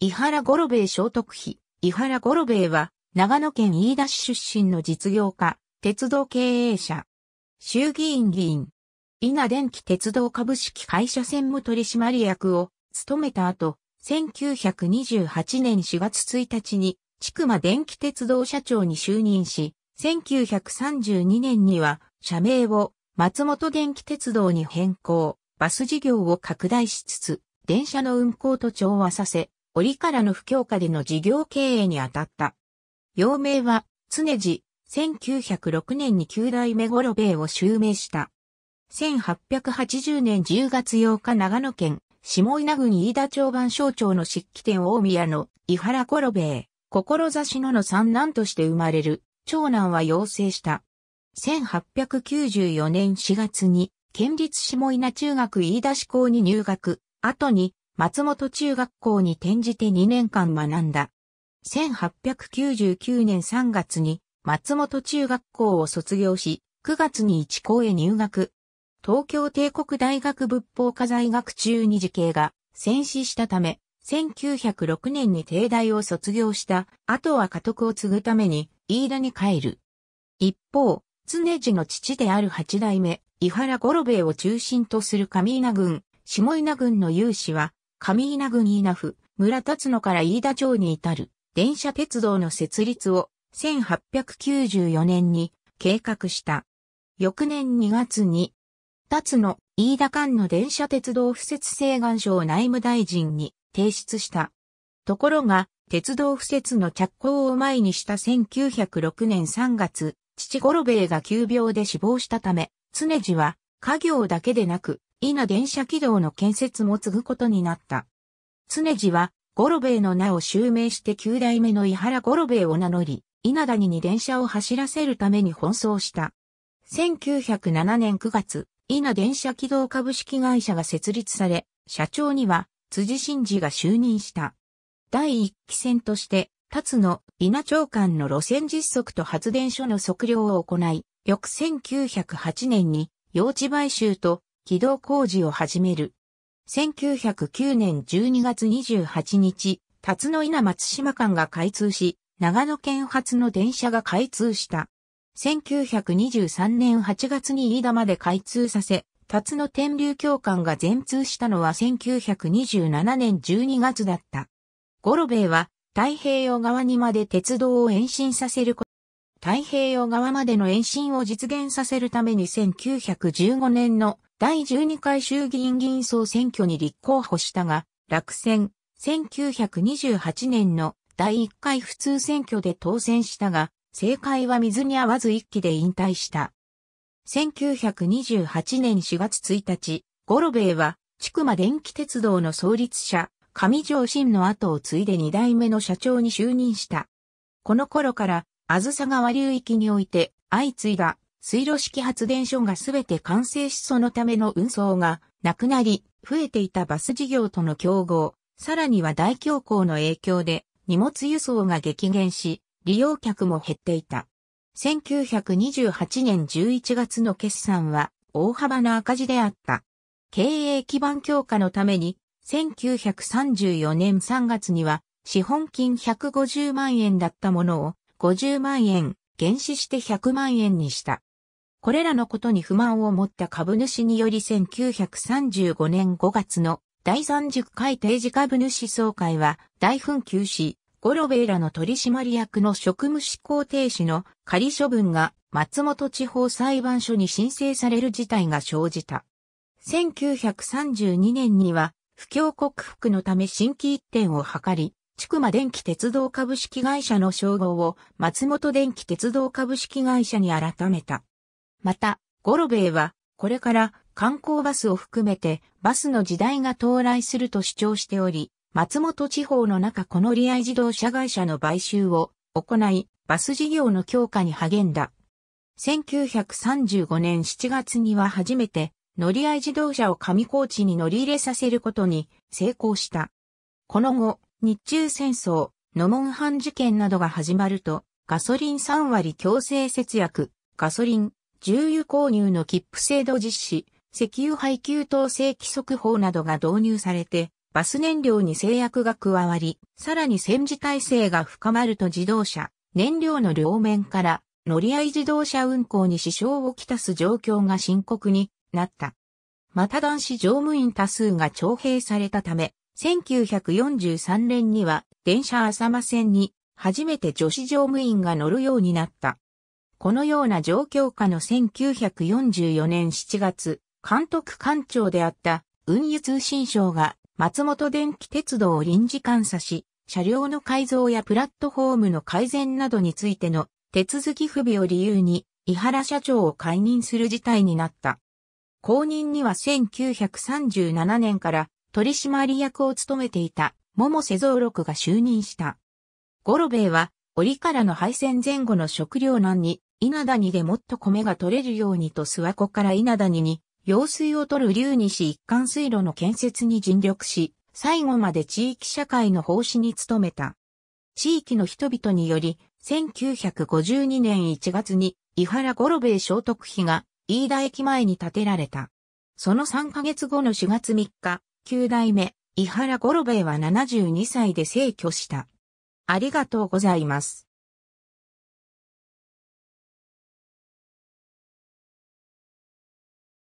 伊原五郎兵衛聖徳妃。伊原五郎兵衛は、長野県飯田市出身の実業家、鉄道経営者。衆議院議員。伊那電気鉄道株式会社専務取締役を務めた後、1928年4月1日に、千曲電気鉄道社長に就任し、1932年には、社名を松本電気鉄道に変更、バス事業を拡大しつつ、電車の運行と調和させ、折からの不況下での事業経営に当たった。陽明は、常時、1906年に九代目五郎兵を襲名した。1880年10月8日長野県、下稲郡飯田町番省庁の漆器店大宮の伊原五郎兵衛、志のの三男として生まれる、長男は養成した。1894年4月に、県立下稲中学飯田志向に入学、後に、松本中学校に転じて2年間学んだ。1899年3月に松本中学校を卒業し、9月に一校へ入学。東京帝国大学仏法科在学中に時系が戦死したため、1906年に帝大を卒業した後は家督を継ぐために飯田に帰る。一方、常時の父である八代目、伊原五郎兵衛を中心とする上稲軍、下稲軍の勇士は、上稲郡稲府、村立野から飯田町に至る電車鉄道の設立を1894年に計画した。翌年2月に、立野、飯田間の電車鉄道不設請願書を内務大臣に提出した。ところが、鉄道不設の着工を前にした1906年3月、父五郎兵衛が急病で死亡したため、常時は家業だけでなく、稲電車軌道の建設も継ぐことになった。常次は、ゴロベイの名を襲名して九代目の伊原ゴロベイを名乗り、稲谷に電車を走らせるために奔走した。1907年9月、稲電車軌道株式会社が設立され、社長には辻真嗣が就任した。第一期戦として、立野、稲長官の路線実測と発電所の測量を行い、翌1908年に用地買収と起動工事を始める。1909年12月28日、辰野稲松島間が開通し、長野県発の電車が開通した。1923年8月に飯田まで開通させ、辰野天竜教官が全通したのは1927年12月だった。ゴロベイは太平洋側にまで鉄道を延伸させること。太平洋側までの延伸を実現させるために1915年の第12回衆議院議員総選挙に立候補したが、落選、1928年の第1回普通選挙で当選したが、政界は水に合わず一期で引退した。1928年4月1日、ゴロベイは、筑馬電気鉄道の創立者、上条新の後を継いで2代目の社長に就任した。この頃から、あずさ川流域において、相次いだ水路式発電所がすべて完成しそのための運送がなくなり、増えていたバス事業との競合、さらには大恐慌の影響で荷物輸送が激減し、利用客も減っていた。1928年11月の決算は大幅な赤字であった。経営基盤強化のために、1934年3月には資本金150万円だったものを50万円、減資して100万円にした。これらのことに不満を持った株主により1935年5月の第30回定時株主総会は大紛糾し、ゴロベイらの取締役の職務執行停止の仮処分が松本地方裁判所に申請される事態が生じた。1932年には不況克服のため新規一点を図り、筑馬電気鉄道株式会社の称号を松本電気鉄道株式会社に改めた。また、ゴロベイは、これから観光バスを含めてバスの時代が到来すると主張しており、松本地方の中このアイ自動車会社の買収を行い、バス事業の強化に励んだ。1935年7月には初めて乗り合い自動車を上高地に乗り入れさせることに成功した。この後、日中戦争、ノモンハン事件などが始まると、ガソリン3割強制節約、ガソリン重油購入の切符制度実施、石油配給統制規則法などが導入されて、バス燃料に制約が加わり、さらに戦時体制が深まると自動車、燃料の両面から乗り合い自動車運行に支障をきたす状況が深刻になった。また男子乗務員多数が徴兵されたため、1943年には電車浅間線に初めて女子乗務員が乗るようになった。このような状況下の1944年7月、監督官庁であった運輸通信省が松本電気鉄道を臨時監査し、車両の改造やプラットフォームの改善などについての手続き不備を理由に、井原社長を解任する事態になった。後任には1937年から取締役を務めていた桃瀬蔵六が就任した。ゴロベイは折からの敗戦前後の食糧難に、稲谷でもっと米が取れるようにと諏訪湖から稲谷に、用水を取る竜西一貫水路の建設に尽力し、最後まで地域社会の奉仕に努めた。地域の人々により、1952年1月に、伊原五郎兵衛聖徳碑が、飯田駅前に建てられた。その3ヶ月後の4月3日、9代目、伊原五郎兵衛は72歳で逝去した。ありがとうございます。